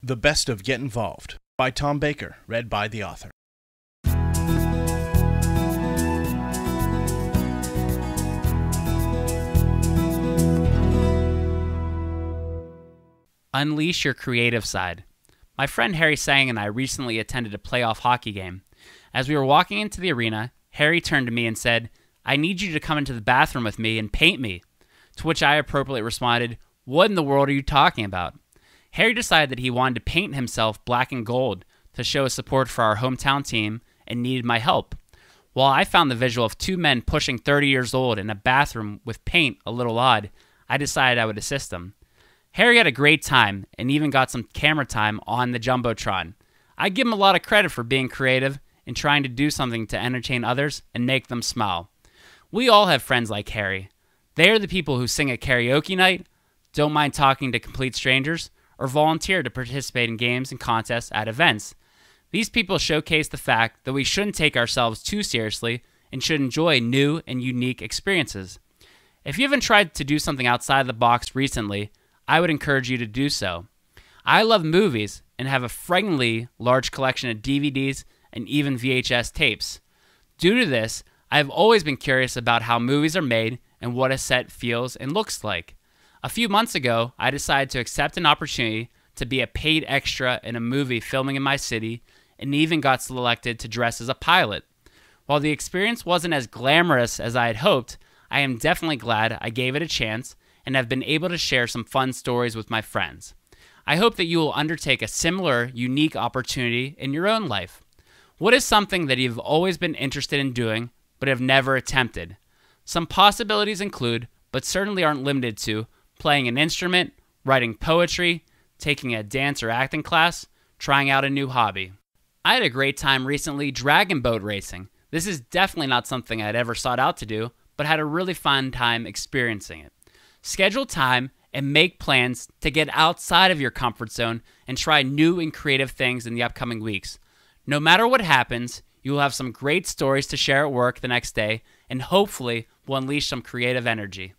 The Best of Get Involved by Tom Baker, read by the author. Unleash your creative side. My friend Harry Sang and I recently attended a playoff hockey game. As we were walking into the arena, Harry turned to me and said, I need you to come into the bathroom with me and paint me. To which I appropriately responded, What in the world are you talking about? Harry decided that he wanted to paint himself black and gold to show his support for our hometown team and needed my help. While I found the visual of two men pushing 30 years old in a bathroom with paint a little odd, I decided I would assist them. Harry had a great time and even got some camera time on the Jumbotron. I give him a lot of credit for being creative and trying to do something to entertain others and make them smile. We all have friends like Harry. They are the people who sing at karaoke night, don't mind talking to complete strangers, or volunteer to participate in games and contests at events. These people showcase the fact that we shouldn't take ourselves too seriously and should enjoy new and unique experiences. If you haven't tried to do something outside the box recently, I would encourage you to do so. I love movies and have a frighteningly large collection of DVDs and even VHS tapes. Due to this, I have always been curious about how movies are made and what a set feels and looks like. A few months ago, I decided to accept an opportunity to be a paid extra in a movie filming in my city and even got selected to dress as a pilot. While the experience wasn't as glamorous as I had hoped, I am definitely glad I gave it a chance and have been able to share some fun stories with my friends. I hope that you will undertake a similar unique opportunity in your own life. What is something that you've always been interested in doing but have never attempted? Some possibilities include, but certainly aren't limited to, playing an instrument, writing poetry, taking a dance or acting class, trying out a new hobby. I had a great time recently dragon boat racing. This is definitely not something I'd ever sought out to do, but had a really fun time experiencing it. Schedule time and make plans to get outside of your comfort zone and try new and creative things in the upcoming weeks. No matter what happens, you will have some great stories to share at work the next day and hopefully will unleash some creative energy.